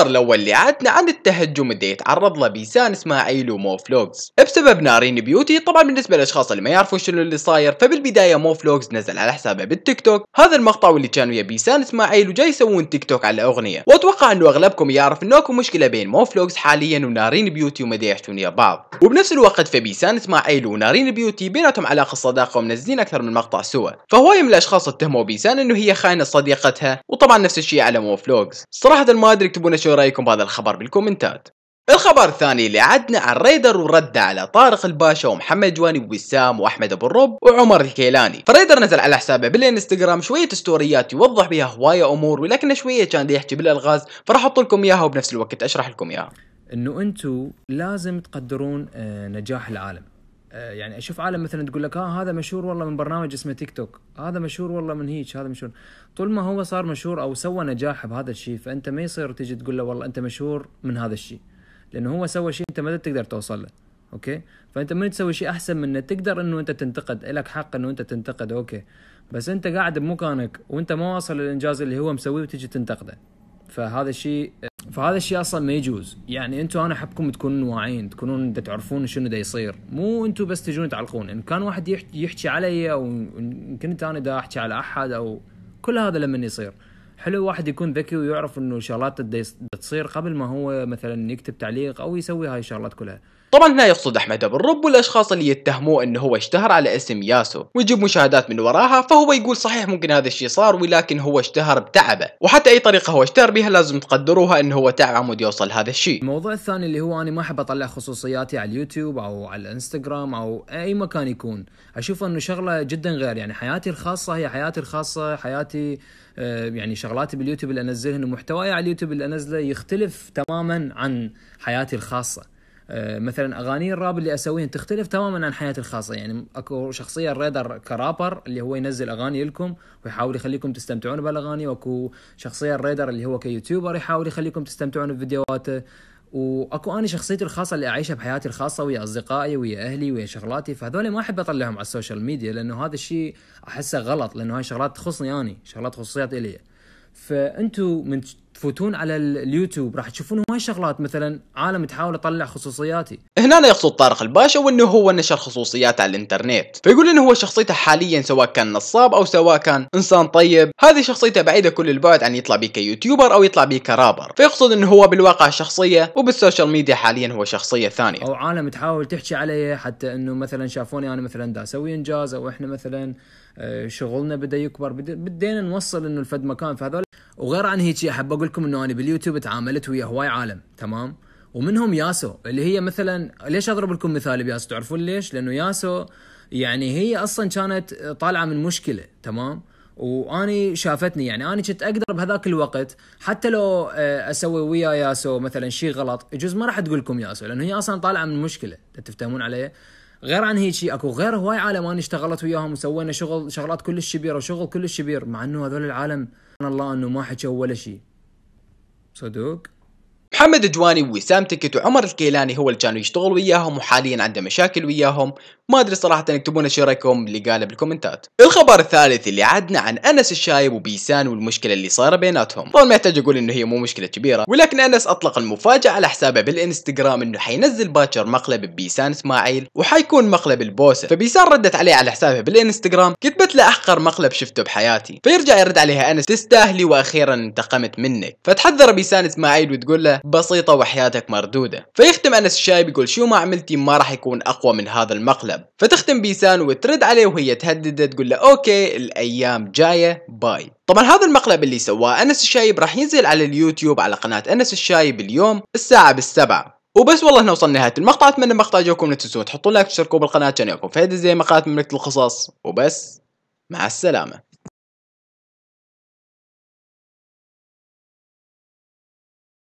الخبر الأول اللي عادنا عن التهجم اللي يتعرض له بيسان إسماعيل وموفلوكس بسبب نارين بيوتي طبعا بالنسبه للاشخاص اللي ما يعرفوا شنو اللي صاير فبالبدايه موفلوجز نزل على حسابه بالتيك توك هذا المقطع واللي كان ويا بيسان اسماعيل وجاي يسوون تيك توك على اغنيه واتوقع انه اغلبكم يعرف انه اكو مشكله بين موفلوجز حاليا ونارين بيوتي وما يحتون ويا بعض وبنفس الوقت فبيسان اسماعيل ونارين بيوتي بيناتهم علاقه صداقه ومنزلين اكثر من مقطع سوا فهوايه من الاشخاص اتهموا بيسان انه هي خاينه صديقتها وطبعا نفس الشيء على موفلوجز صراحه ما ادري لنا شو رايكم بهذا الخبر بالكومنتات الخبر الثاني اللي عدنا عن ريدر ورده على طارق الباشا ومحمد جواني ووسام واحمد ابو الرب وعمر الكيلاني، فريدر نزل على حسابه بالانستغرام شويه ستوريات يوضح بها هوايه امور ولكنه شويه كان يحكي بالالغاز فراح احط لكم اياها وبنفس الوقت اشرح لكم اياها. انه انتم لازم تقدرون آه، نجاح العالم. آه، يعني اشوف عالم مثلا تقول لك ها آه، هذا مشهور والله من برنامج اسمه تيك توك، هذا مشهور والله من هيك، هذا مشهور. طول ما هو صار مشهور او سوى نجاح بهذا الشيء فانت ما يصير تجي تقول له والله انت مشهور من هذا الشيء. لانه هو سوى شيء انت ما تقدر توصل له اوكي فانت ما تسوي شيء احسن منه تقدر انه انت تنتقد لك حق انه انت تنتقد اوكي بس انت قاعد بمكانك وانت ما واصل للانجاز اللي هو مسويه وتجي تنتقده فهذا الشيء فهذا الشيء اصلا ما يجوز يعني انتم انا احبكم تكونون واعيين تكونون تعرفون شنو دا يصير مو انتم بس تجون تعلقون ان كان واحد يحكي علي او ان كنت انا دا احكي على احد او كل هذا لما يصير حلو واحد يكون ذكي ويعرف انه شغلات بتصير قبل ما هو مثلا يكتب تعليق او يسوي هاي الشغلات كلها طبعا هنا يقصد احمد ابو الرب والاشخاص اللي يتهموه انه هو اشتهر على اسم ياسو ويجيب مشاهدات من وراها فهو يقول صحيح ممكن هذا الشيء صار ولكن هو اشتهر بتعبه وحتى اي طريقه هو اشتهر بها لازم تقدروها انه هو تعب عمود يوصل هذا الشيء الموضوع الثاني اللي هو انا ما احب اطلع خصوصياتي على اليوتيوب او على الانستغرام او اي مكان يكون اشوف انه شغله جدا غير يعني حياتي الخاصه هي حياتي الخاصه حياتي آه، يعني شغلاتي باليوتيوب اللي انزلهن ومحتواي على اليوتيوب اللي انزله يختلف تماما عن حياتي الخاصه آه، مثلا اغاني الراب اللي اسويها تختلف تماما عن حياتي الخاصه يعني اكو شخصيه الريدر كرابر اللي هو ينزل اغاني لكم ويحاول يخليكم تستمتعون بالاغاني واكو شخصيه الريدر اللي هو كيوتيوبر يحاول يخليكم تستمتعون بفيديوهاته واكو انا شخصيتي الخاصه اللي اعيشها بحياتي الخاصه ويا اصدقائي ويا اهلي ويا شغلاتي فهذول ما احب اطلعهم على السوشيال ميديا لانه هذا الشيء احسه غلط لانه هاي شغلات تخصني اني شغلات خصوصيات الي فانتو من تفوتون على اليوتيوب راح تشوفون هواي شغلات مثلا عالم تحاول تطلع خصوصياتي هنا لا يقصد طارق الباشا وانه هو نشر خصوصيات على الانترنت فيقول انه هو شخصيته حاليا سواء كان نصاب او سواء كان انسان طيب هذه شخصيته بعيده كل البعد عن يطلع بيك كيوتيوبر او يطلع بيك كرابر فيقصد انه هو بالواقع شخصيه وبالسوشيال ميديا حاليا هو شخصيه ثانيه او عالم تحاول تحكي عليه حتى انه مثلا شافوني انا مثلا دا اسوي انجاز او احنا مثلا آه، شغلنا بدا يكبر بدينا نوصل انه الفد مكان فهذول وغير عن هيك احب اقول لكم انه انا باليوتيوب تعاملت ويا هواي عالم تمام ومنهم ياسو اللي هي مثلا ليش اضرب لكم مثال بياسو تعرفون ليش؟ لانه ياسو يعني هي اصلا كانت طالعه من مشكله تمام؟ واني شافتني يعني انا كنت اقدر بهذاك الوقت حتى لو آه، اسوي ويا ياسو مثلا شيء غلط يجوز ما راح تقول لكم ياسو لانه هي اصلا طالعه من مشكله تفهمون علي؟ غير عن هيك اكو غير هواي عالم انا اشتغلت وياهم وسوينا شغل شغلات كلش كبيره وشغل كلش كبير مع انه هذول العالم الله انه ما حكوا ولا شيء صدق محمد جواني ووسام تكت وعمر الكيلاني هو اللي كانوا يشتغل وياهم وحاليا عنده مشاكل وياهم ما ادري صراحه يكتبون شو رايكم اللي قاله بالكومنتات الخبر الثالث اللي عدنا عن انس الشايب وبيسان والمشكله اللي صايره بيناتهم طبعا ما يحتاج اقول انه هي مو مشكله كبيره ولكن انس اطلق المفاجاه على حسابه بالانستغرام انه حينزل باكر مقلب ببيسان اسماعيل وحيكون مقلب البوسه فبيسان ردت عليه على حسابها بالانستغرام كتبت له احقر مقلب شفته بحياتي فيرجع يرد عليها انس تستاهلي واخيرا انتقمت منك فتحذر بيسان اسماعيل وتقول له بسيطة وحياتك مردودة فيختم أنس الشاي بيقول شو ما عملتي ما راح يكون أقوى من هذا المقلب فتختم بيسان وترد عليه وهي تهدده تقول له أوكي الأيام جاية باي طبعا هذا المقلب اللي سواه أنس الشايب راح ينزل على اليوتيوب على قناة أنس الشايب اليوم الساعة بالسبعة وبس والله وصلنا نهاية المقطع اتمنى المقطع عجبكم لا تنسون تحطوا لايك وتشتركوا بالقناة عشان يكون فايدة زي مقالات مملكة القصص وبس مع السلامة